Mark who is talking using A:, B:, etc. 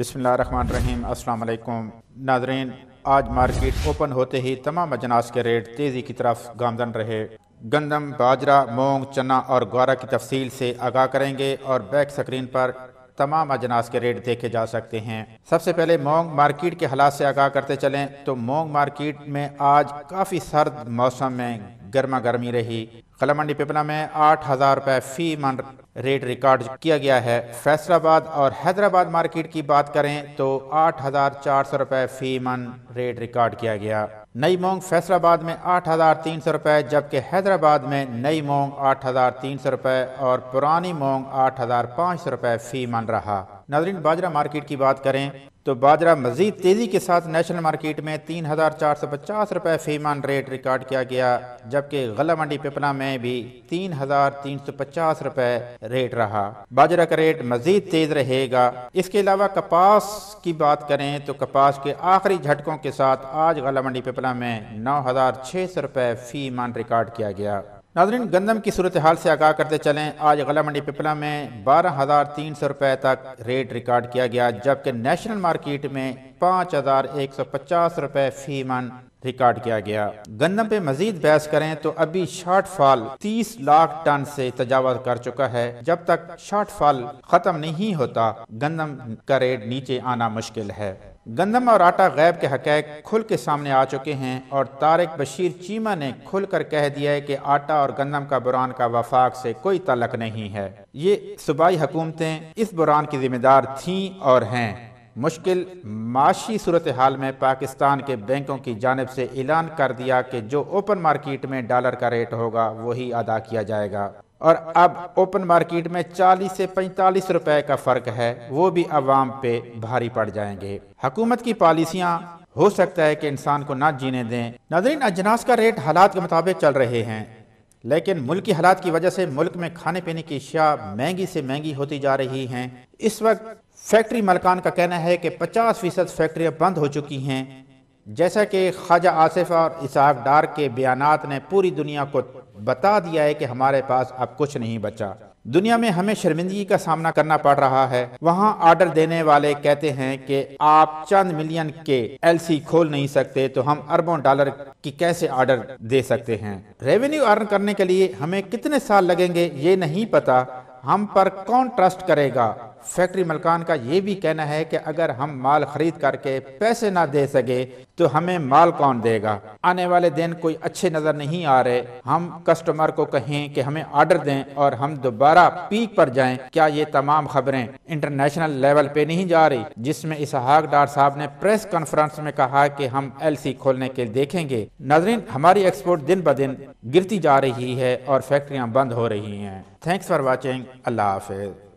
A: बसमीम अल्लाम नाजरीन आज मार्केट ओपन होते ही तमाम अजनास के रेट तेज़ी की तरफ गामजन रहे गंदम बाजरा मूंग चना और ग्वारा की तफसील से आगाह करेंगे और बैक स्क्रीन पर तमाम अजनास के रेट देखे जा सकते हैं सबसे पहले मोंग मार्केट के हालात से आगाह करते चलें तो मोंग मार्केट में आज काफ़ी सर्द मौसम में गर्मा गर्मी रही कला मंडी पिपला में आठ हज़ार रुपए फ़ी मन रेट रिकॉर्ड किया गया है फैसलाबाद और हैदराबाद मार्केट की बात करें तो आठ हज़ार चार सौ रुपए फ़ी मन रेट रिकॉर्ड किया गया नई मोंग फैसलाबाद में आठ हज़ार तीन सौ रुपए जबकि हैदराबाद में नई मोंग आठ हज़ार तीन सौ रुपए और पुरानी मोंग आठ हज़ार पाँच सौ रुपए फ़ी मन रहा नाजरीन बाजरा मार्केट की बात करें तो बाजरा मजीद तेज़ी के साथ नेशनल मार्केट में तीन हज़ार चार सौ पचास रुपए फीमान रेट रिकॉर्ड किया गया जबकि गला मंडी पिपला में भी तीन हज़ार तीन सौ पचास रुपए रेट रहा बाजरा का रेट मजीद तेज़ रहेगा इसके अलावा कपास की बात करें तो कपास के आखिरी झटकों के साथ आज गला मंडी पिपला में नौ हज़ार छह सौ रुपए फीमान रिकॉर्ड किया गया नाजरीन गंदम की सूरत हाल से आगाह करते चलें आज गला मंडी पिपला में बारह हज़ार तीन सौ रुपये तक रेट रिकॉर्ड किया गया जबकि नेशनल मार्केट में पाँच हज़ार एक सौ पचास रुपये फी मन रिकॉर्ड किया गया गंदम पे मजीद बहस करें तो अभी शार्ट फॉल तीस लाख टन से तजावज कर चुका है जब तक शार्ट फॉल खत्म नहीं होता गंदम का रेट नीचे आना मुश्किल है गंदम और आटा गैब के हकैक खुल के सामने आ चुके हैं और तारक बशीर चीमा ने खुल कर कह दिया है कि आटा और गंदम का बुरान का वफाक से कोई तलक नहीं है ये सूबाई हुकूमतें इस बुरान की जिम्मेदार थीं और हैं मुश्किल माशी सूरत हाल में पाकिस्तान के बैंकों की जानब से ऐलान कर दिया कि जो ओपन मार्केट में डॉलर का रेट होगा वही अदा किया जाएगा और अब ओपन मार्केट में 40 से 45 रुपए का फर्क है वो भी आवाम पे भारी पड़ जाएंगे हकूमत की पॉलिसियाँ हो सकता है कि इंसान को ना जीने दें नाजरीन अजनास का रेट हालात के मुताबिक चल रहे हैं लेकिन मुल्क की हालात की वजह से मुल्क में खाने पीने की अशिया महंगी से महंगी होती जा रही हैं इस वक्त फैक्ट्री मलकान का कहना है कि 50 फीसद फैक्ट्रियाँ बंद हो चुकी हैं जैसा कि ख्वाजा आसिफ और इसहाक डार के बयान ने पूरी दुनिया को बता दिया है कि हमारे पास अब कुछ नहीं बचा दुनिया में हमें शर्मिंदगी का सामना करना पड़ रहा है वहाँ ऑर्डर देने वाले कहते हैं कि आप चंद मिलियन के एलसी खोल नहीं सकते तो हम अरबों डॉलर की कैसे ऑर्डर दे सकते हैं रेवेन्यू अर्न करने के लिए हमें कितने साल लगेंगे ये नहीं पता हम पर कौन ट्रस्ट करेगा फैक्ट्री मलकान का ये भी कहना है कि अगर हम माल खरीद करके पैसे ना दे सके तो हमें माल कौन देगा आने वाले दिन कोई अच्छे नज़र नहीं आ रहे हम कस्टमर को कहें कि हमें ऑर्डर दें और हम दोबारा पीक पर जाएं क्या ये तमाम खबरें इंटरनेशनल लेवल पे नहीं जा रही जिसमें इसहाक डार साहब ने प्रेस कॉन्फ्रेंस में कहा कि हम एलसी खोलने के देखेंगे नजरिन हमारी एक्सपोर्ट दिन ब दिन गिरती जा रही है और फैक्ट्रिया बंद हो रही हैं थैंक्स फॉर वॉचिंग अल्लाह हाफिज़